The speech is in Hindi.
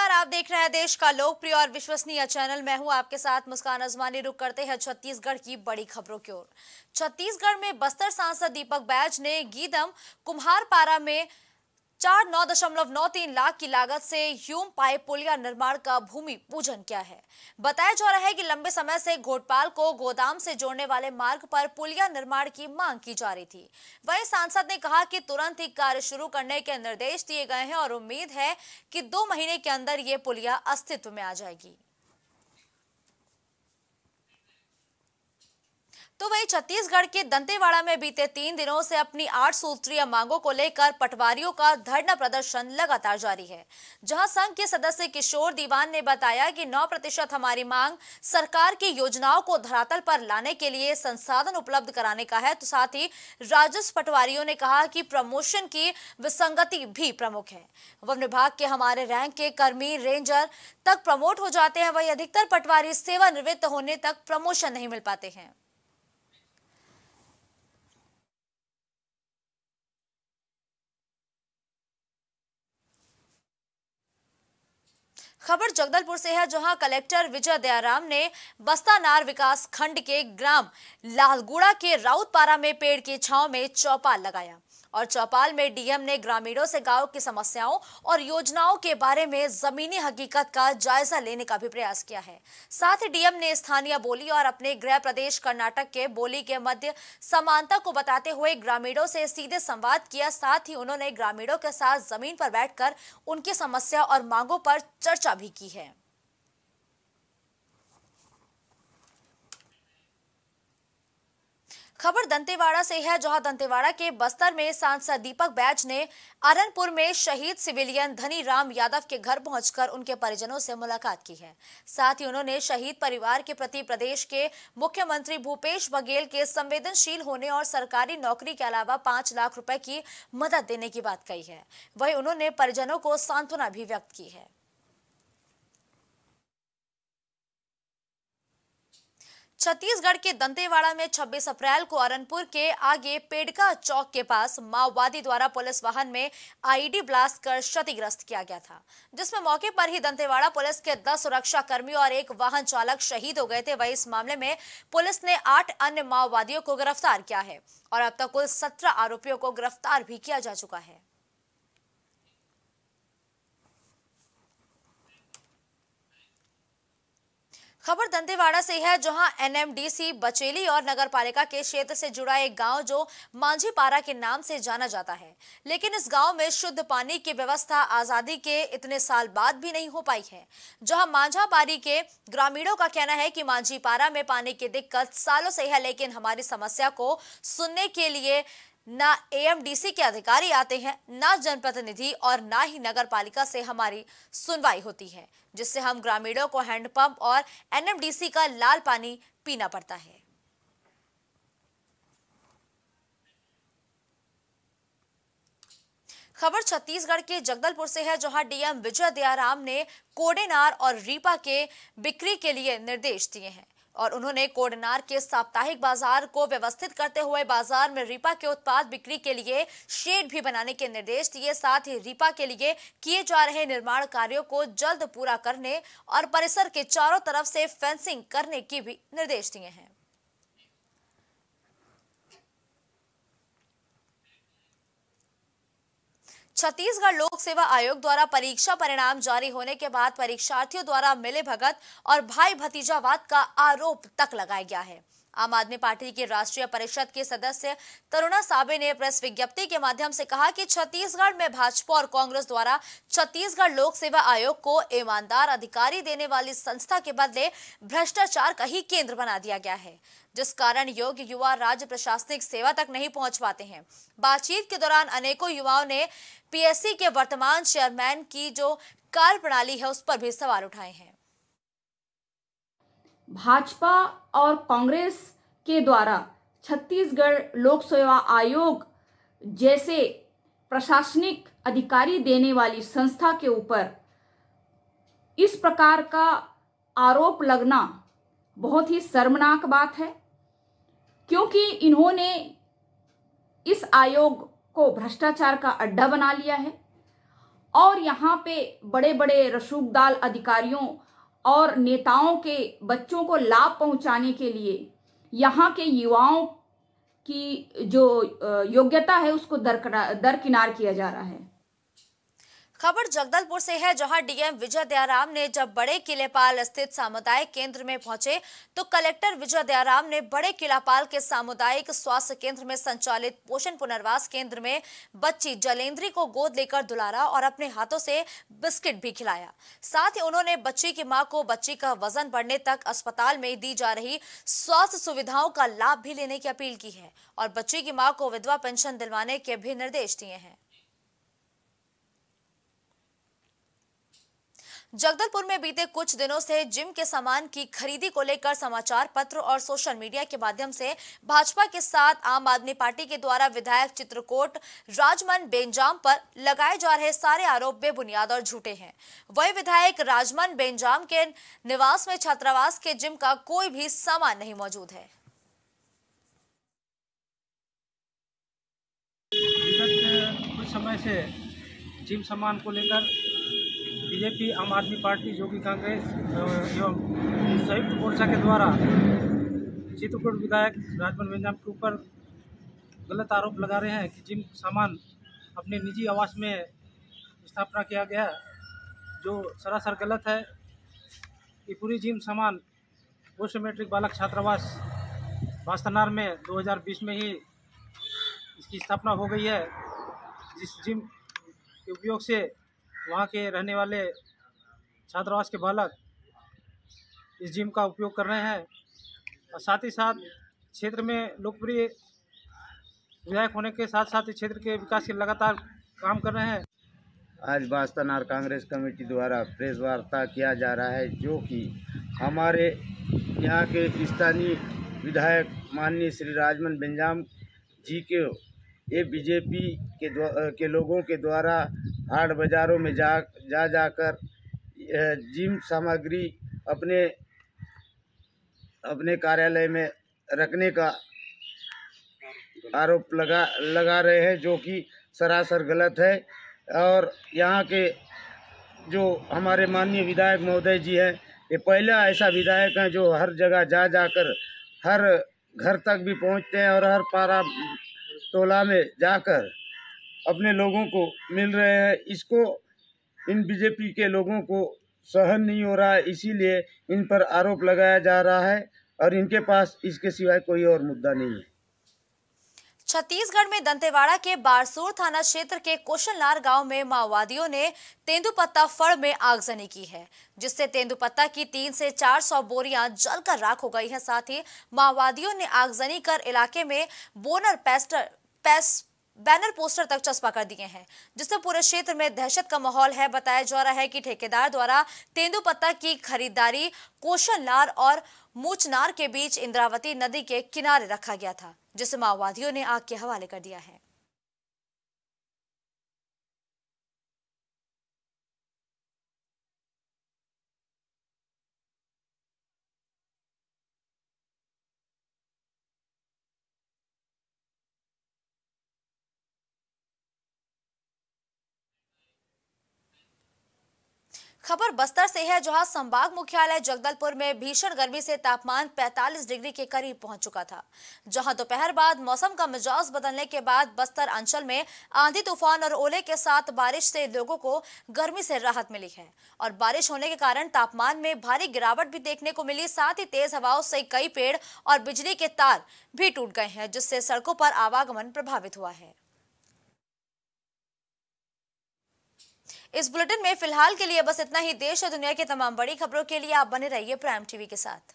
नमस्कार आप देख रहे हैं देश का लोकप्रिय और विश्वसनीय चैनल मैं हूं आपके साथ मुस्कान अजमानी रुक करते हैं छत्तीसगढ़ की बड़ी खबरों की ओर छत्तीसगढ़ में बस्तर सांसद दीपक बैज ने गीदम कुम्हार पारा में चार नौ दशमलव नौ तीन लाख की लागत से ह्यूम पाइप पुलिया निर्माण का भूमि पूजन किया है बताया जा रहा है कि लंबे समय से घोटपाल को गोदाम से जोड़ने वाले मार्ग पर पुलिया निर्माण की मांग की जा रही थी वहीं सांसद ने कहा कि तुरंत ही कार्य शुरू करने के निर्देश दिए गए हैं और उम्मीद है कि दो महीने के अंदर ये पुलिया अस्तित्व में आ जाएगी तो वही छत्तीसगढ़ के दंतेवाड़ा में बीते तीन दिनों से अपनी आठ सूत्रीय मांगों को लेकर पटवारियों का धरना प्रदर्शन लगातार जारी है जहां संघ के सदस्य किशोर दीवान ने बताया कि 9 प्रतिशत हमारी मांग सरकार की योजनाओं को धरातल पर लाने के लिए संसाधन उपलब्ध कराने का है तो साथ ही राजस्व पटवारियों ने कहा कि प्रमोशन की विसंगति भी प्रमुख है वन विभाग के हमारे रैंक के कर्मी रेंजर तक प्रमोट हो जाते हैं वही अधिकतर पटवारी सेवानिवृत्त होने तक प्रमोशन नहीं मिल पाते हैं खबर जगदलपुर से है जहां कलेक्टर विजय दयाराम ने बस्तानार विकास खंड के ग्राम लालगुड़ा के राउतपारा में पेड़ की छांव में चौपाल लगाया और चौपाल में डीएम ने ग्रामीणों से गांव की समस्याओं और योजनाओं के बारे में जमीनी हकीकत का जायजा लेने का भी प्रयास किया है साथ ही डीएम ने स्थानीय बोली और अपने गृह प्रदेश कर्नाटक के बोली के मध्य समानता को बताते हुए ग्रामीणों से सीधे संवाद किया साथ ही उन्होंने ग्रामीणों के साथ जमीन पर बैठकर उनकी समस्या और मांगों पर चर्चा भी की है खबर दंतेवाड़ा से है जहां दंतेवाड़ा के बस्तर में सांसद दीपक बैज ने अरनपुर में शहीद सिविलियन धनी राम यादव के घर पहुंचकर उनके परिजनों से मुलाकात की है साथ ही उन्होंने शहीद परिवार के प्रति प्रदेश के मुख्यमंत्री भूपेश बघेल के संवेदनशील होने और सरकारी नौकरी के अलावा पांच लाख रुपए की मदद देने की बात कही है वही उन्होंने परिजनों को सांत्वना भी व्यक्त की है छत्तीसगढ़ के दंतेवाड़ा में 26 अप्रैल को अरनपुर के आगे पेडका चौक के पास माओवादी द्वारा पुलिस वाहन में आईडी ब्लास्ट कर क्षतिग्रस्त किया गया था जिसमें मौके पर ही दंतेवाड़ा पुलिस के 10 सुरक्षा कर्मियों और एक वाहन चालक शहीद हो गए थे वही इस मामले में पुलिस ने आठ अन्य माओवादियों को गिरफ्तार किया है और अब तक कुल सत्रह आरोपियों को गिरफ्तार भी किया जा चुका है खबर दंतेवाड़ा से है जहां एनएमडीसी बचेली और नगरपालिका के क्षेत्र से जुड़ा एक गांव जो मांझीपारा के नाम से जाना जाता है लेकिन इस गांव में शुद्ध पानी की व्यवस्था आजादी के इतने साल बाद भी नहीं हो पाई है जहां पारी के ग्रामीणों का कहना है कि मांझीपारा में पानी की दिक्कत सालों से है लेकिन हमारी समस्या को सुनने के लिए ना एएमडीसी के अधिकारी आते हैं ना जनप्रतिनिधि और ना ही नगर पालिका से हमारी सुनवाई होती है जिससे हम ग्रामीणों को हैंडपंप और एनएमडीसी का लाल पानी पीना पड़ता है खबर छत्तीसगढ़ के जगदलपुर से है जहां डीएम विजय दयाराम ने कोडेनार और रीपा के बिक्री के लिए निर्देश दिए हैं और उन्होंने कोडनार के साप्ताहिक बाजार को व्यवस्थित करते हुए बाजार में रीपा के उत्पाद बिक्री के लिए शेड भी बनाने के निर्देश दिए साथ ही रीपा के लिए किए जा रहे निर्माण कार्यो को जल्द पूरा करने और परिसर के चारों तरफ से फेंसिंग करने की भी निर्देश दिए हैं छत्तीसगढ़ लोक सेवा आयोग द्वारा परीक्षा परिणाम जारी होने के बाद परीक्षार्थियों द्वारा मिले भगत और भाई भतीजावाद का आरोप तक लगाया गया है आम आदमी पार्टी के राष्ट्रीय परिषद के सदस्य तरुणा साबे ने प्रेस विज्ञप्ति के माध्यम से कहा कि छत्तीसगढ़ में भाजपा और कांग्रेस द्वारा छत्तीसगढ़ लोक सेवा आयोग को ईमानदार अधिकारी देने वाली संस्था के बदले भ्रष्टाचार का ही केंद्र बना दिया गया है जिस कारण योग्य युवा राज्य प्रशासनिक सेवा तक नहीं पहुंच पाते हैं बातचीत के दौरान अनेकों युवाओं ने पीएससी के वर्तमान चेयरमैन की जो कार्य प्रणाली है उस पर भी सवाल उठाए हैं भाजपा और कांग्रेस के द्वारा छत्तीसगढ़ लोक सेवा आयोग जैसे प्रशासनिक अधिकारी देने वाली संस्था के ऊपर इस प्रकार का आरोप लगना बहुत ही शर्मनाक बात है क्योंकि इन्होंने इस आयोग को भ्रष्टाचार का अड्डा बना लिया है और यहाँ पे बड़े बड़े रसूखदाल अधिकारियों और नेताओं के बच्चों को लाभ पहुँचाने के लिए यहाँ के युवाओं की जो योग्यता है उसको दरकिनार किया जा रहा है खबर जगदलपुर से है जहां डीएम विजय दयाराम ने जब बड़े किलेपाल स्थित सामुदायिक केंद्र में पहुंचे तो कलेक्टर विजय दयाराम ने बड़े किलापाल के सामुदायिक स्वास्थ्य केंद्र में संचालित पोषण पुनर्वास केंद्र में बच्ची जलेंद्री को गोद लेकर दुलारा और अपने हाथों से बिस्किट भी खिलाया साथ ही उन्होंने बच्ची की माँ को बच्ची का वजन बढ़ने तक अस्पताल में दी जा रही स्वास्थ्य सुविधाओं का लाभ भी लेने की अपील की है और बच्ची की माँ को विधवा पेंशन दिलवाने के भी निर्देश दिए हैं जगदलपुर में बीते कुछ दिनों से जिम के सामान की खरीदी को लेकर समाचार पत्र और सोशल मीडिया के माध्यम से भाजपा के साथ आम आदमी पार्टी के द्वारा विधायक चित्रकोट राजमन बेंजाम पर लगाए जा रहे सारे आरोप बेबुनियाद और झूठे हैं वही विधायक राजमन बेंजाम के निवास में छात्रावास के जिम का कोई भी सामान नहीं मौजूद है कुछ समय से जिम सामान को लेकर बीजेपी आम आदमी पार्टी जो कि कांग्रेस एवं संयुक्त मोर्चा के द्वारा चित्रकूट विधायक राजमन व्यंजाम के ऊपर गलत आरोप लगा रहे हैं कि जिम सामान अपने निजी आवास में स्थापना किया गया जो सरासर गलत है ये पूरी जिम सामान पोस्ट मैट्रिक बालक छात्रावास वास्तनार में 2020 में ही इसकी स्थापना हो गई है जिस जिम के उपयोग से वहाँ के रहने वाले छात्रावास के बालक इस जिम का उपयोग कर रहे हैं और साथ ही साथ क्षेत्र में लोकप्रिय विधायक होने के साथ साथ क्षेत्र के विकास के लगातार काम कर रहे हैं आज बास्तानार कांग्रेस कमेटी द्वारा प्रेस वार्ता किया जा रहा है जो कि हमारे यहाँ के स्थानीय विधायक माननीय श्री राजमन बेंजाम जी के ये बीजेपी के के लोगों के द्वारा हाट बाज़ारों में जा जा जाकर जिम सामग्री अपने अपने कार्यालय में रखने का आरोप लगा लगा रहे हैं जो कि सरासर गलत है और यहाँ के जो हमारे माननीय विधायक महोदय जी हैं ये पहला ऐसा विधायक हैं जो हर जगह जा जाकर हर घर तक भी पहुँचते हैं और हर पारा टोला में जाकर अपने लोगों को मिल रहे हैं इसको इन बीजेपी के लोगों को सहन नहीं हो रहा है इसीलिए इन पर आरोप लगाया जा रहा है और इनके पास इसके सिवाय कोई और मुद्दा नहीं है छत्तीसगढ़ में दंतेवाड़ा के बारसूर थाना क्षेत्र के कोशनलार गांव में माओवादियों ने तेंदुपत्ता फड़ में आगजनी की है जिससे तेंदुपत्ता की तीन से चार सौ बोरियां जलकर राख हो गई है साथ ही माओवादियों ने आगजनी कर इलाके में बोनर पेस्टर पैस बैनर पोस्टर तक चस्पा कर दिए हैं जिससे पूरे क्षेत्र में दहशत का माहौल है बताया जा रहा है कि ठेकेदार द्वारा तेंदुपत्ता की खरीदारी कोशलनार और मूचनार के बीच इंद्रावती नदी के किनारे रखा गया था जिसे माओवादियों ने आग के हवाले कर दिया है खबर बस्तर से है जहां संभाग मुख्यालय जगदलपुर में भीषण गर्मी से तापमान 45 डिग्री के करीब पहुंच चुका था जहां दोपहर बाद मौसम का मिजाज बदलने के बाद बस्तर अंचल में आंधी तूफान और ओले के साथ बारिश से लोगों को गर्मी से राहत मिली है और बारिश होने के कारण तापमान में भारी गिरावट भी देखने को मिली साथ ही तेज हवाओं से कई पेड़ और बिजली के तार भी टूट गए हैं जिससे सड़कों पर आवागमन प्रभावित हुआ है इस बुलेटिन में फिलहाल के लिए बस इतना ही देश और दुनिया की तमाम बड़ी खबरों के लिए आप बने रहिए प्राइम टीवी के साथ